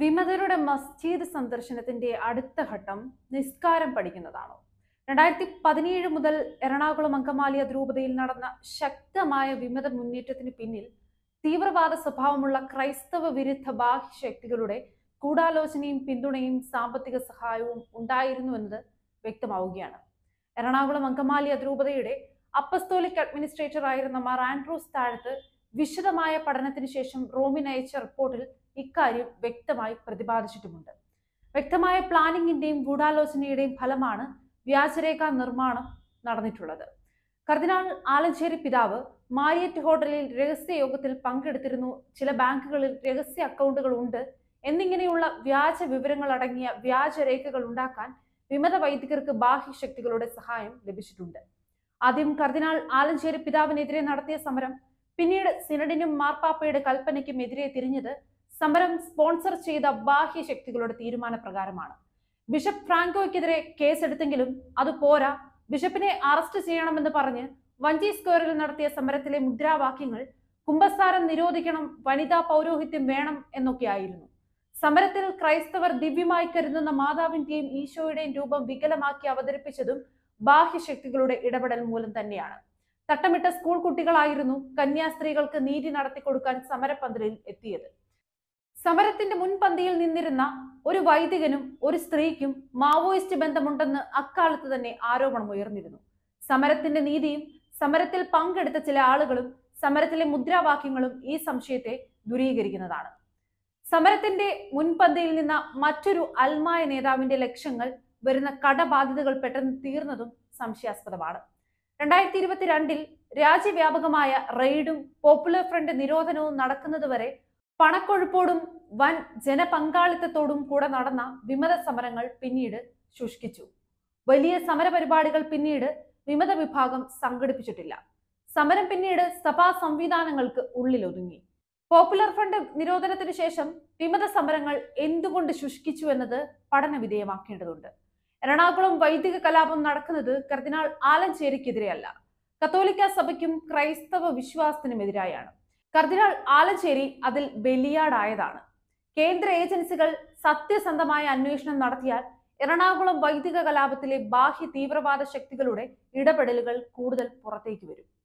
വിമതരുടെ മസ്ജിദ് സന്ദർശനത്തിന്റെ അടുത്ത ഘട്ടം നിസ്കാരം പഠിക്കുന്നതാണോ രണ്ടായിരത്തി പതിനേഴ് മുതൽ എറണാകുളം അങ്കമാലി അതിരൂപതയിൽ നടന്ന ശക്തമായ വിമത മുന്നേറ്റത്തിന് പിന്നിൽ തീവ്രവാദ സ്വഭാവമുള്ള ക്രൈസ്തവ വിരുദ്ധ ബാഹ്യശക്തികളുടെ കൂടാലോചനയും പിന്തുണയും സാമ്പത്തിക സഹായവും ഉണ്ടായിരുന്നു എന്നത് വ്യക്തമാവുകയാണ് എറണാകുളം അങ്കമാലി അതിരൂപതയുടെ അപ്പസ്തോലിക് അഡ്മിനിസ്ട്രേറ്റർ ആയിരുന്ന മാർ ആൻഡ്രൂസ് താഴത്ത് വിശദമായ പഠനത്തിന് ശേഷം റോമിന് അയച്ച റിപ്പോർട്ടിൽ ഇക്കാര്യം വ്യക്തമായി പ്രതിപാദിച്ചിട്ടുമുണ്ട് വ്യക്തമായ പ്ലാനിങ്ങിന്റെയും ഗൂഢാലോചനയുടെയും ഫലമാണ് വ്യാജരേഖാ നിർമ്മാണം നടന്നിട്ടുള്ളത് കർദിനാൾ ആലഞ്ചേരി പിതാവ് മാരിയറ്റ് ഹോട്ടലിൽ രഹസ്യ യോഗത്തിൽ പങ്കെടുത്തിരുന്നു ചില ബാങ്കുകളിൽ രഹസ്യ അക്കൗണ്ടുകൾ ഉണ്ട് എന്നിങ്ങനെയുള്ള വ്യാജ വിവരങ്ങൾ അടങ്ങിയ വ്യാജരേഖകൾ ഉണ്ടാക്കാൻ വിമത വൈദികർക്ക് ബാഹ്യശക്തികളുടെ സഹായം ലഭിച്ചിട്ടുണ്ട് ആദ്യം കർദിനാൾ ആലഞ്ചേരി പിതാവിനെതിരെ നടത്തിയ സമരം പിന്നീട് സിനഡിനും മാർപ്പാപ്പയുടെ കൽപ്പനയ്ക്കും എതിരെ തിരിഞ്ഞത് സമരം സ്പോൺസർ ചെയ്ത ബാഹ്യ ശക്തികളുടെ തീരുമാനപ്രകാരമാണ് ബിഷപ്പ് ഫ്രാങ്കോയ്ക്കെതിരെ കേസെടുത്തെങ്കിലും അത് പോരാ ബിഷപ്പിനെ അറസ്റ്റ് ചെയ്യണമെന്ന് പറഞ്ഞ് വഞ്ചി സ്ക്വയറിൽ നടത്തിയ സമരത്തിലെ മുദ്രാവാക്യങ്ങൾ കുംഭസാരം നിരോധിക്കണം വനിതാ പൗരോഹിത്യം വേണം എന്നൊക്കെയായിരുന്നു സമരത്തിൽ ക്രൈസ്തവർ ദിവ്യമായി കരുതുന്ന മാതാവിന്റെയും ഈശോയുടെയും രൂപം വികലമാക്കി അവതരിപ്പിച്ചതും ബാഹ്യശക്തികളുടെ ഇടപെടൽ മൂലം തന്നെയാണ് തട്ടമിട്ട സ്കൂൾ കുട്ടികളായിരുന്നു കന്യാസ്ത്രീകൾക്ക് നീതി നടത്തിക്കൊടുക്കാൻ സമരപന്തലിൽ എത്തിയത് സമരത്തിന്റെ മുൻപന്തിയിൽ നിന്നിരുന്ന ഒരു വൈദികനും ഒരു സ്ത്രീക്കും മാവോയിസ്റ്റ് ബന്ധമുണ്ടെന്ന് അക്കാലത്ത് തന്നെ ആരോപണം ഉയർന്നിരുന്നു സമരത്തിന്റെ നീതിയും സമരത്തിൽ പങ്കെടുത്ത ചില ആളുകളും സമരത്തിലെ മുദ്രാവാക്യങ്ങളും ഈ സംശയത്തെ ദുരീകരിക്കുന്നതാണ് സമരത്തിന്റെ മുൻപന്തിയിൽ നിന്ന മറ്റൊരു അൽമായ നേതാവിന്റെ ലക്ഷ്യങ്ങൾ വരുന്ന കടബാധിതകൾ പെട്ടെന്ന് തീർന്നതും സംശയാസ്പദമാണ് രണ്ടായിരത്തി ഇരുപത്തിരണ്ടിൽ രാജ്യവ്യാപകമായ റെയ്ഡും പോപ്പുലർ ഫ്രണ്ട് നിരോധനവും നടക്കുന്നതുവരെ പണക്കൊഴുപ്പോടും വൻ ജനപങ്കാളിത്തത്തോടും കൂടെ നടന്ന വിമത സമരങ്ങൾ പിന്നീട് ശുഷ്കിച്ചു വലിയ സമരപരിപാടികൾ പിന്നീട് വിമത വിഭാഗം സംഘടിപ്പിച്ചിട്ടില്ല സമരം പിന്നീട് സഭാ സംവിധാനങ്ങൾക്ക് ഉള്ളിലൊതുങ്ങി പോപ്പുലർ ഫ്രണ്ട് നിരോധനത്തിന് ശേഷം വിമത സമരങ്ങൾ എന്തുകൊണ്ട് ശുഷ്കിച്ചു എന്നത് പഠന വിധേയമാക്കേണ്ടതുണ്ട് എറണാകുളം വൈദിക കലാപം നടക്കുന്നത് കർദിനാൾ ആലഞ്ചേരിക്കെതിരെയല്ല കത്തോലിക്ക സഭയ്ക്കും ക്രൈസ്തവ വിശ്വാസത്തിനുമെതിരായാണ് കർദിനാൾ ആലഞ്ചേരി അതിൽ ബലിയാടായതാണ് കേന്ദ്ര ഏജൻസികൾ സത്യസന്ധമായ അന്വേഷണം നടത്തിയാൽ എറണാകുളം വൈദിക കലാപത്തിലെ ബാഹ്യ തീവ്രവാദ ശക്തികളുടെ ഇടപെടലുകൾ കൂടുതൽ പുറത്തേക്ക് വരും